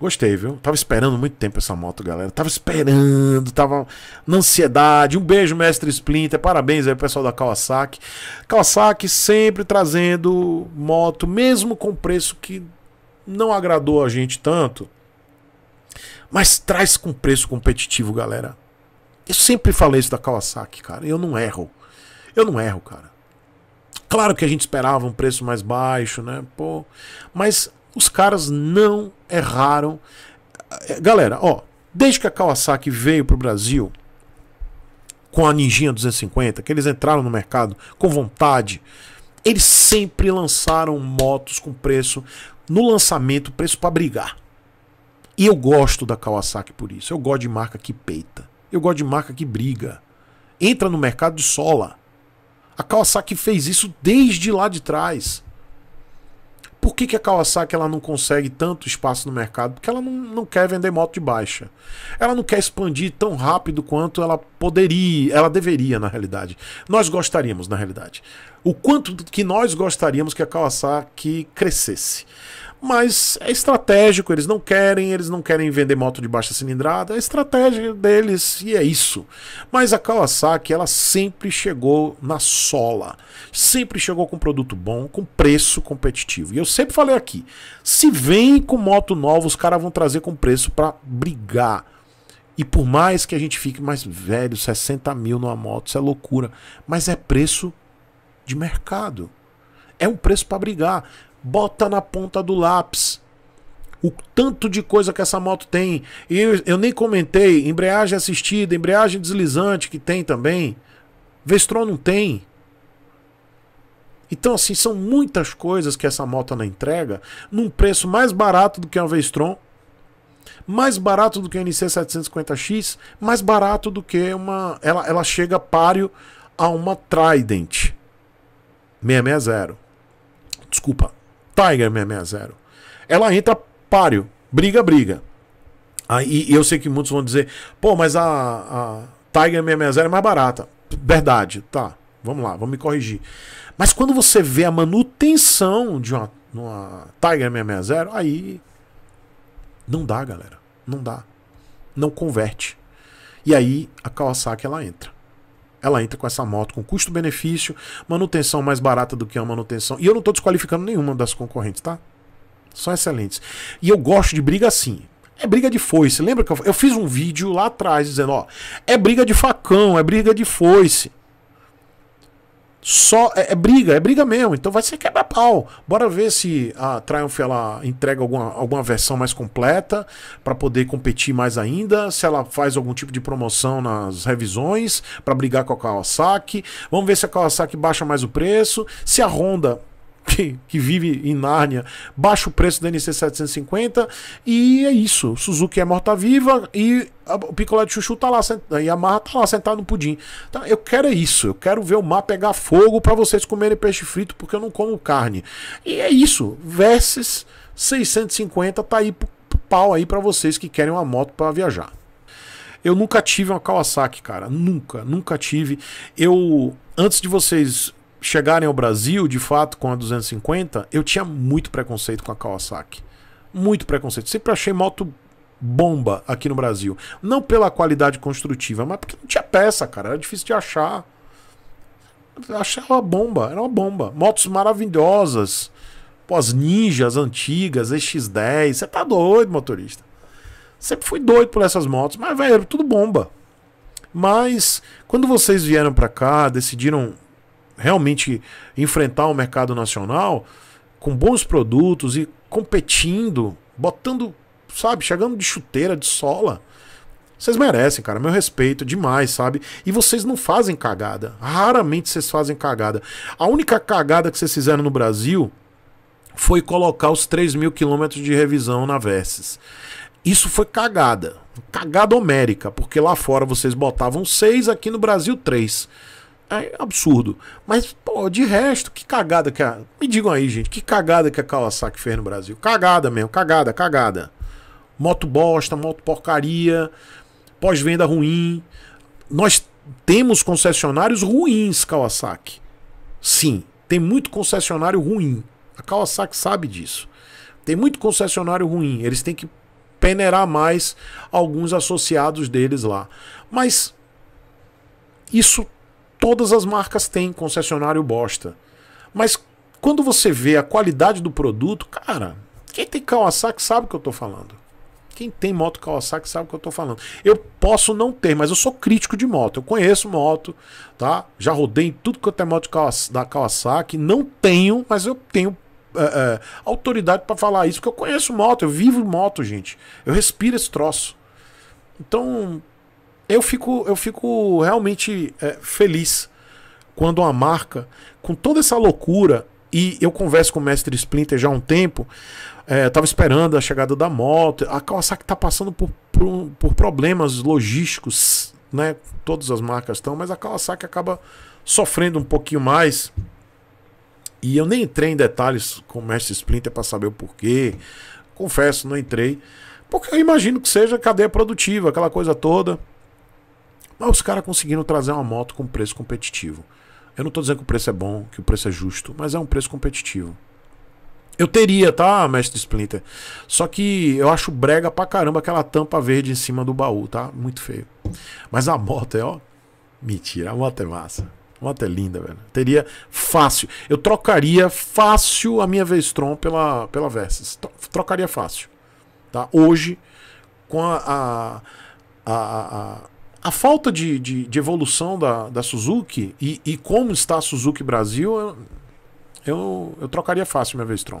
Gostei, viu? Tava esperando muito tempo essa moto, galera. Tava esperando, tava na ansiedade. Um beijo, mestre Splinter. Parabéns aí, pessoal da Kawasaki. Kawasaki sempre trazendo moto, mesmo com preço que não agradou a gente tanto. Mas traz com preço competitivo, galera. Eu sempre falei isso da Kawasaki, cara. Eu não erro. Eu não erro, cara. Claro que a gente esperava um preço mais baixo, né? Pô, mas os caras não erraram. Galera, ó, desde que a Kawasaki veio para o Brasil com a Ninjinha 250, que eles entraram no mercado com vontade, eles sempre lançaram motos com preço no lançamento, preço para brigar. E eu gosto da Kawasaki por isso. Eu gosto de marca que peita. Eu gosto de marca que briga. Entra no mercado de sola. A Kawasaki fez isso desde lá de trás. Por que, que a Kawasaki ela não consegue tanto espaço no mercado? Porque ela não, não quer vender moto de baixa. Ela não quer expandir tão rápido quanto ela poderia, ela deveria, na realidade. Nós gostaríamos, na realidade. O quanto que nós gostaríamos que a Kawasaki crescesse mas é estratégico, eles não querem, eles não querem vender moto de baixa cilindrada, é estratégia deles e é isso. Mas a Kawasaki, ela sempre chegou na sola, sempre chegou com produto bom, com preço competitivo. E eu sempre falei aqui, se vem com moto nova, os caras vão trazer com preço para brigar. E por mais que a gente fique mais velho, 60 mil numa moto, isso é loucura. Mas é preço de mercado. É um preço para brigar. Bota na ponta do lápis. O tanto de coisa que essa moto tem. E eu, eu nem comentei, embreagem assistida, embreagem deslizante que tem também. Vestron não tem. Então, assim, são muitas coisas que essa moto não entrega num preço mais barato do que a Vestron, mais barato do que a NC 750X, mais barato do que uma. Ela, ela chega páreo a uma Trident 660. Desculpa, Tiger 660. É ela entra páreo, briga, briga. Aí eu sei que muitos vão dizer, pô, mas a, a Tiger 660 é, é mais barata. Verdade, tá. Vamos lá, vamos me corrigir. Mas quando você vê a manutenção de uma, uma Tiger 660, é aí não dá, galera. Não dá. Não converte. E aí a Kawasaki ela entra ela entra com essa moto com custo-benefício, manutenção mais barata do que a manutenção. E eu não estou desqualificando nenhuma das concorrentes, tá? São excelentes. E eu gosto de briga assim. É briga de foice. Lembra que eu, eu fiz um vídeo lá atrás dizendo, ó, é briga de facão, é briga de foice só é, é, briga, é briga mesmo. Então vai ser quebra-pau. Bora ver se a Triumph ela entrega alguma, alguma versão mais completa para poder competir mais ainda, se ela faz algum tipo de promoção nas revisões para brigar com a Kawasaki. Vamos ver se a Kawasaki baixa mais o preço, se a Honda que, que vive em Nárnia, baixa o preço da NC750 e é isso. Suzuki é morta-viva e o picolé de chuchu tá lá, e a Marra tá lá sentado no pudim. Então, eu quero é isso, eu quero ver o mar pegar fogo para vocês comerem peixe frito porque eu não como carne. E é isso, versus 650 tá aí pro pau aí para vocês que querem uma moto para viajar. Eu nunca tive uma Kawasaki, cara, nunca, nunca tive. Eu antes de vocês chegarem ao Brasil, de fato, com a 250, eu tinha muito preconceito com a Kawasaki. Muito preconceito. Sempre achei moto bomba aqui no Brasil. Não pela qualidade construtiva, mas porque não tinha peça, cara. Era difícil de achar. Eu achei ela bomba, era uma bomba. Motos maravilhosas. Pô, as ninjas antigas, x 10 Você tá doido, motorista. Sempre fui doido por essas motos, mas, velho, tudo bomba. Mas, quando vocês vieram para cá, decidiram realmente enfrentar o mercado nacional com bons produtos e competindo, botando, sabe, chegando de chuteira, de sola. Vocês merecem, cara. Meu respeito demais, sabe? E vocês não fazem cagada. Raramente vocês fazem cagada. A única cagada que vocês fizeram no Brasil foi colocar os 3 mil quilômetros de revisão na Versys. Isso foi cagada. Cagada homérica, porque lá fora vocês botavam 6, aqui no Brasil 3 é absurdo. Mas, pô, de resto, que cagada que a. Me digam aí, gente, que cagada que a Kawasaki fez no Brasil. Cagada mesmo, cagada, cagada. Moto bosta, moto porcaria, pós-venda ruim. Nós temos concessionários ruins, Kawasaki. Sim, tem muito concessionário ruim. A Kawasaki sabe disso. Tem muito concessionário ruim. Eles têm que peneirar mais alguns associados deles lá. Mas isso Todas as marcas têm concessionário bosta. Mas quando você vê a qualidade do produto, cara, quem tem Kawasaki sabe o que eu estou falando. Quem tem moto Kawasaki sabe o que eu estou falando. Eu posso não ter, mas eu sou crítico de moto. Eu conheço moto, tá? Já rodei tudo quanto é moto da Kawasaki. Não tenho, mas eu tenho é, é, autoridade para falar isso, porque eu conheço moto, eu vivo moto, gente. Eu respiro esse troço. Então, eu fico, eu fico realmente é, feliz quando uma marca, com toda essa loucura, e eu converso com o mestre Splinter já há um tempo, é, tava esperando a chegada da moto, a Kawasaki tá passando por, por, por problemas logísticos, né? Todas as marcas estão, mas a Kawasaki acaba sofrendo um pouquinho mais. E eu nem entrei em detalhes com o mestre Splinter para saber o porquê. Confesso, não entrei. Porque eu imagino que seja cadeia produtiva, aquela coisa toda. Mas os caras conseguiram trazer uma moto com preço competitivo. Eu não estou dizendo que o preço é bom, que o preço é justo, mas é um preço competitivo. Eu teria, tá, mestre Splinter? Só que eu acho brega pra caramba aquela tampa verde em cima do baú, tá? Muito feio. Mas a moto é, ó. Mentira, a moto é massa. A moto é linda, velho. Teria fácil. Eu trocaria fácil a minha Vestron pela, pela Versys. Trocaria fácil. Tá? Hoje, com a, a, a, a a falta de, de, de evolução da, da Suzuki e, e, como está a Suzuki Brasil, eu, eu, eu trocaria fácil minha vez, Tron.